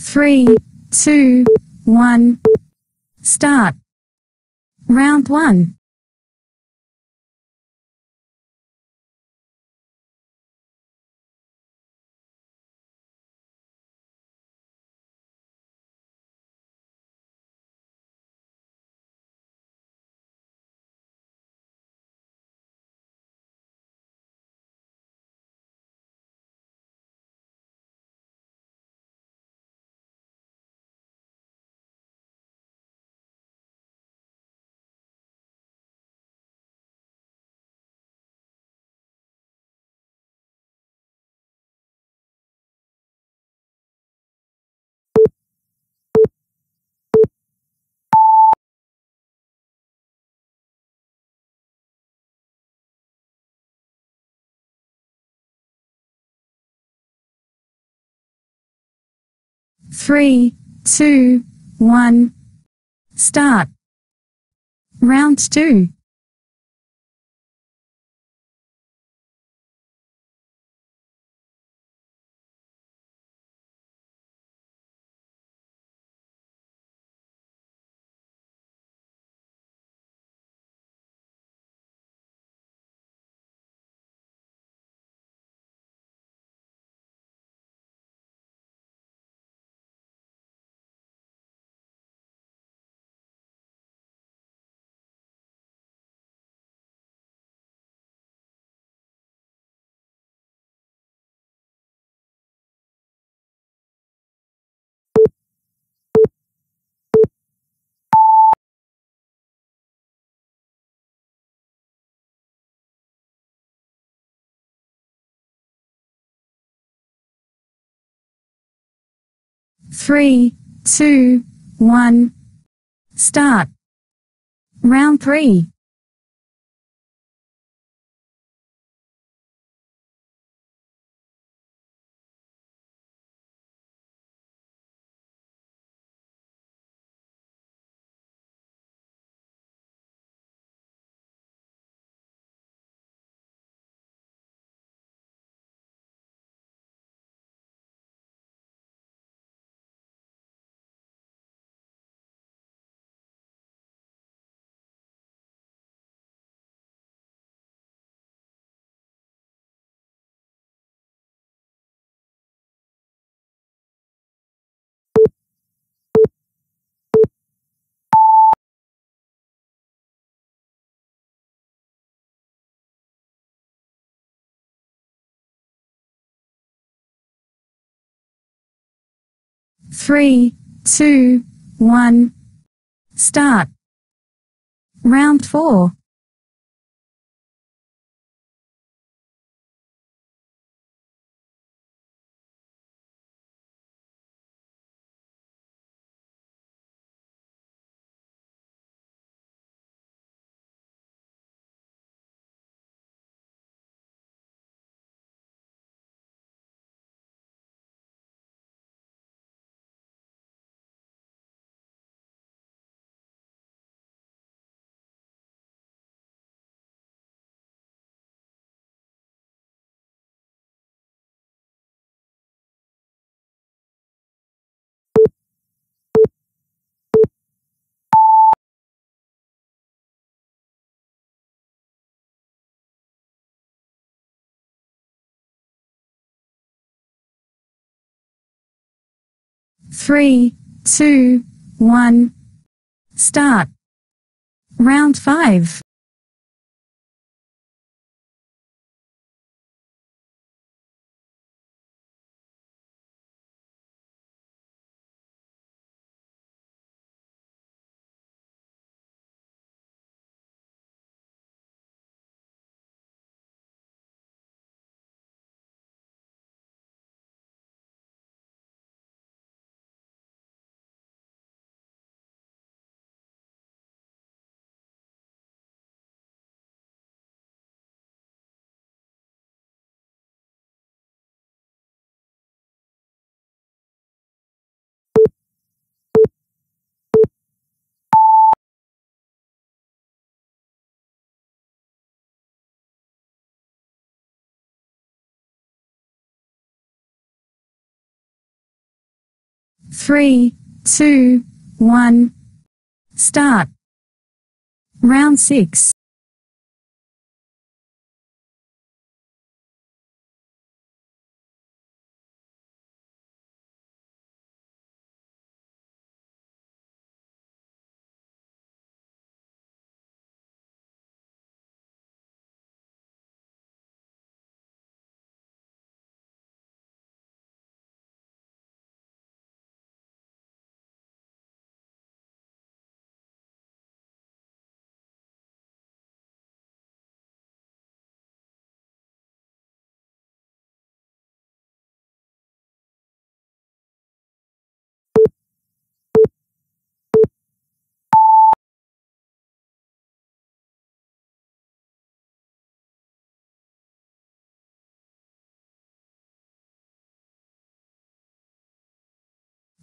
three, two, one. Start. Round one. three, two, one. Start. Round two. three, two, one. Start. Round three. three, two, one. Start. Round four. three, two, one. Start. Round 5. three, two, one. Start. Round six.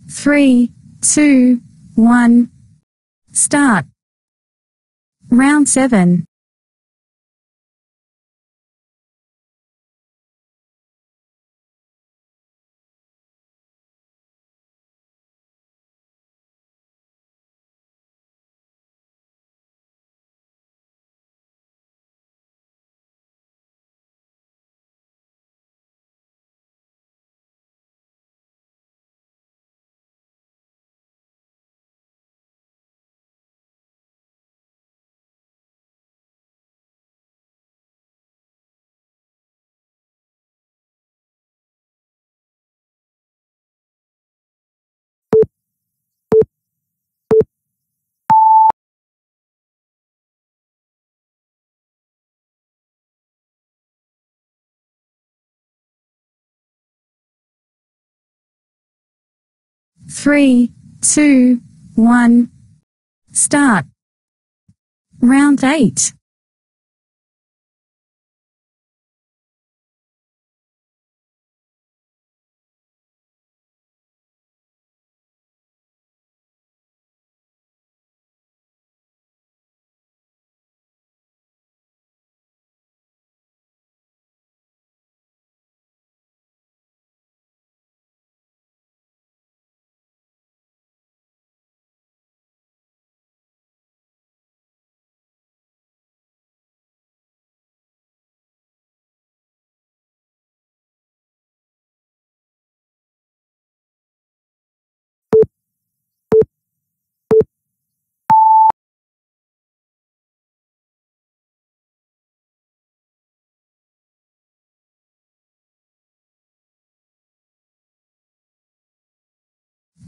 three, two, one. Start. Round 7. three, two, one. Start. Round 8.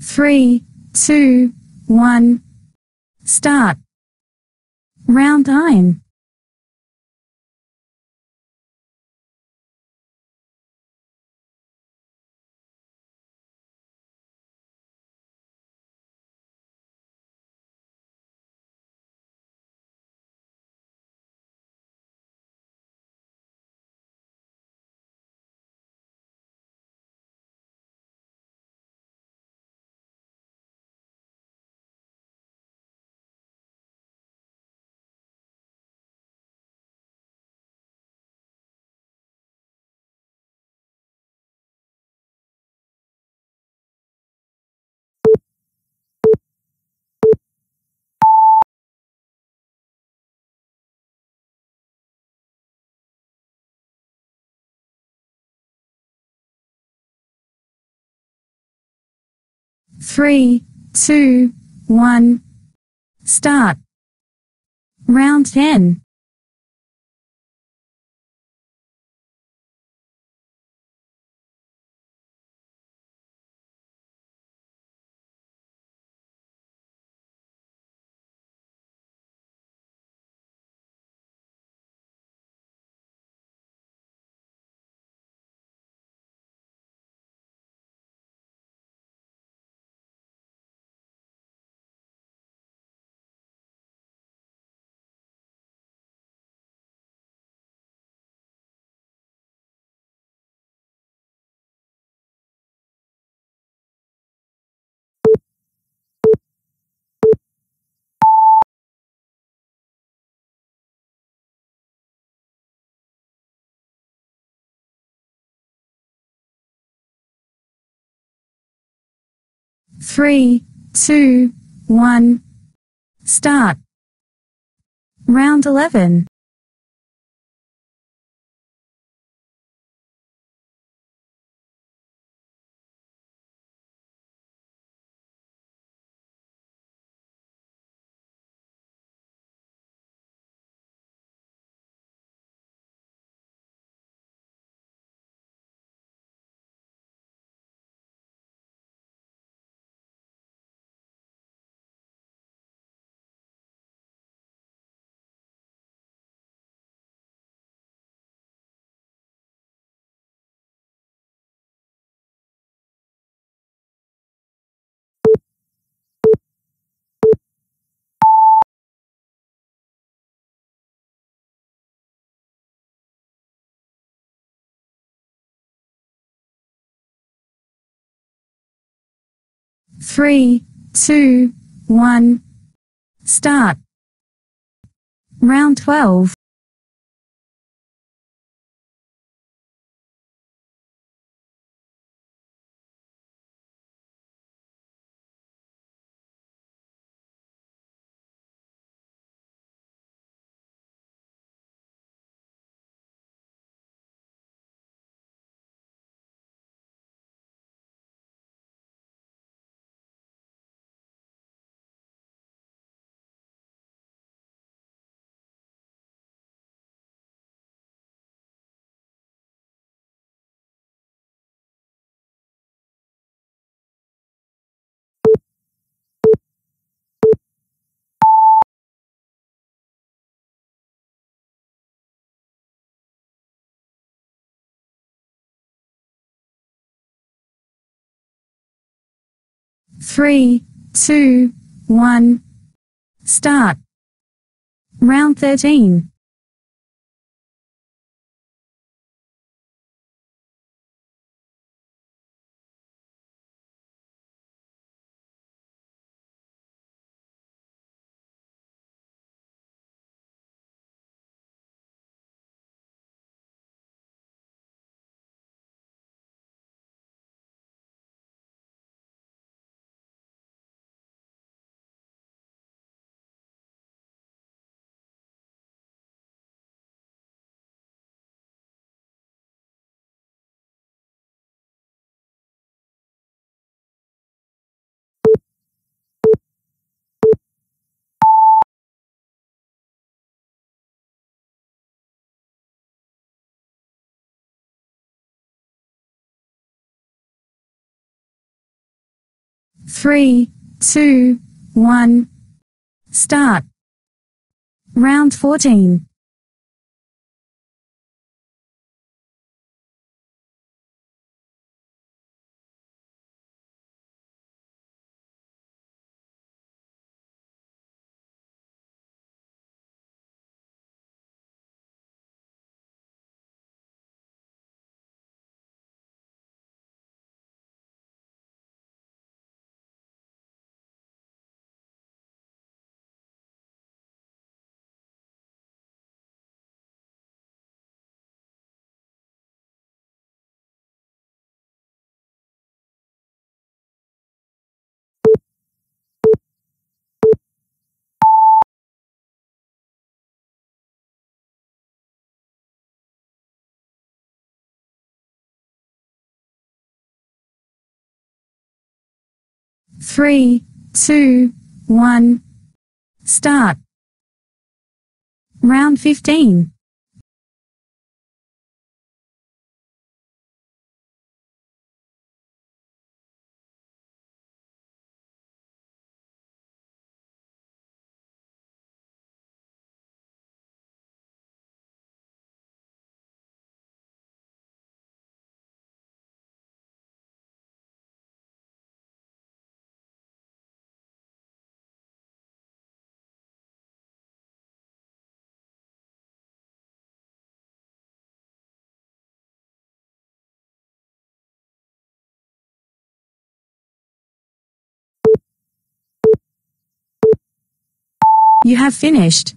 three, two, one. Start. Round 9. three, two, one. Start. Round 10. three, two, one. Start. Round 11. three, two, one. Start. Round 12. three, two, one. Start. Round 13. three, two, one. Start. Round 14. three, two, one. Start. Round 15. You have finished.